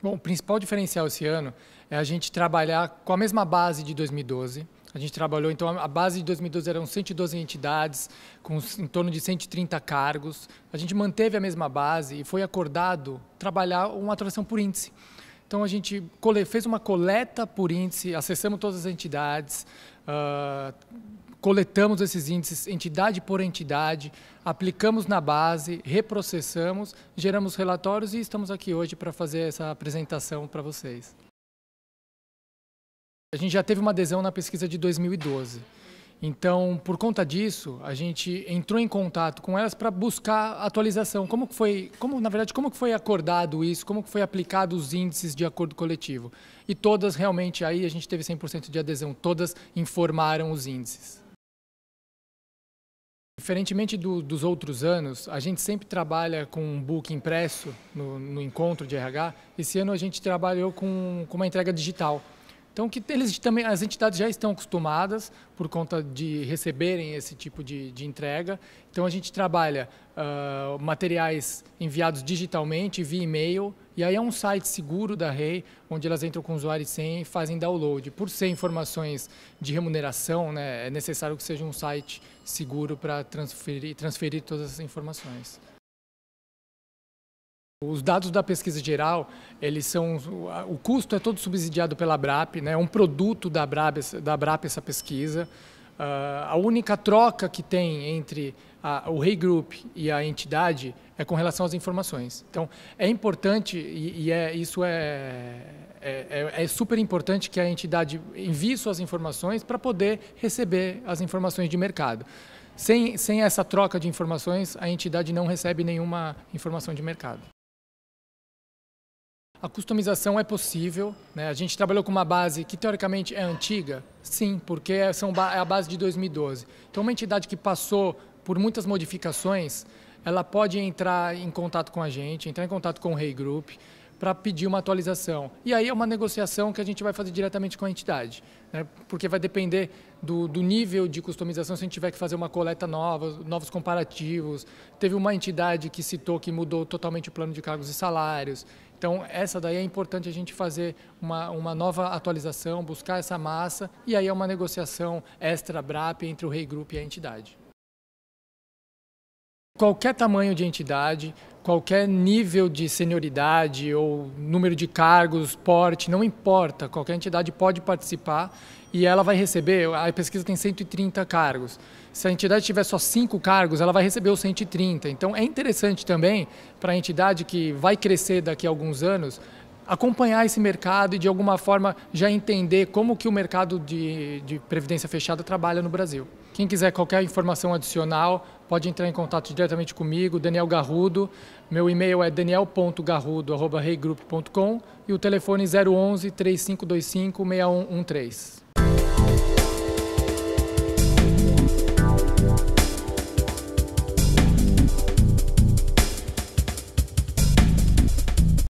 Bom, o principal diferencial esse ano é a gente trabalhar com a mesma base de 2012. A gente trabalhou, então, a base de 2012 eram 112 entidades, com em torno de 130 cargos. A gente manteve a mesma base e foi acordado trabalhar uma atração por índice. Então, a gente fez uma coleta por índice, acessamos todas as entidades, uh, coletamos esses índices entidade por entidade, aplicamos na base, reprocessamos, geramos relatórios e estamos aqui hoje para fazer essa apresentação para vocês. A gente já teve uma adesão na pesquisa de 2012. Então, por conta disso, a gente entrou em contato com elas para buscar atualização. Como foi, como na verdade, como foi acordado isso? Como foi aplicado os índices de acordo coletivo? E todas realmente aí a gente teve 100% de adesão. Todas informaram os índices. Diferentemente do, dos outros anos, a gente sempre trabalha com um book impresso no, no encontro de RH. Esse ano a gente trabalhou com, com uma entrega digital. Então, que eles também, as entidades já estão acostumadas por conta de receberem esse tipo de, de entrega. Então, a gente trabalha uh, materiais enviados digitalmente via e-mail e aí é um site seguro da Rei, onde elas entram com usuários usuário e senha e fazem download. Por ser informações de remuneração, né, é necessário que seja um site seguro para transferir, transferir todas as informações. Os dados da pesquisa geral, eles são o custo é todo subsidiado pela Brap, né? É um produto da Brap, da Brap essa pesquisa. Uh, a única troca que tem entre a, o Rei Group e a entidade é com relação às informações. Então, é importante, e, e é, isso é, é, é, é, super importante que a entidade envie suas informações para poder receber as informações de mercado. Sem, sem essa troca de informações, a entidade não recebe nenhuma informação de mercado. A customização é possível. Né? A gente trabalhou com uma base que teoricamente é antiga, sim, porque é a base de 2012. Então, uma entidade que passou por muitas modificações, ela pode entrar em contato com a gente, entrar em contato com o Rei hey Group para pedir uma atualização. E aí é uma negociação que a gente vai fazer diretamente com a entidade, né? porque vai depender do, do, nível de customização, se a gente tiver que fazer uma coleta nova, novos comparativos. Teve uma entidade que citou que mudou totalmente o plano de cargos e salários. Então, essa daí é importante a gente fazer uma, uma nova atualização, buscar essa massa, e aí é uma negociação extra-BRAP entre o Rei Group e a entidade qualquer tamanho de entidade, qualquer nível de senioridade ou número de cargos, porte, não importa, qualquer entidade pode participar e ela vai receber, a pesquisa tem 130 cargos. Se a entidade tiver só cinco cargos, ela vai receber os 130. Então é interessante também para a entidade que vai crescer daqui a alguns anos acompanhar esse mercado e de alguma forma já entender como que o mercado de, de previdência fechada trabalha no Brasil. Quem quiser qualquer informação adicional, pode entrar em contato diretamente comigo, Daniel Garrudo. Meu e-mail é daniel.garrudo.reigroup.com e o telefone 011 3525 6113.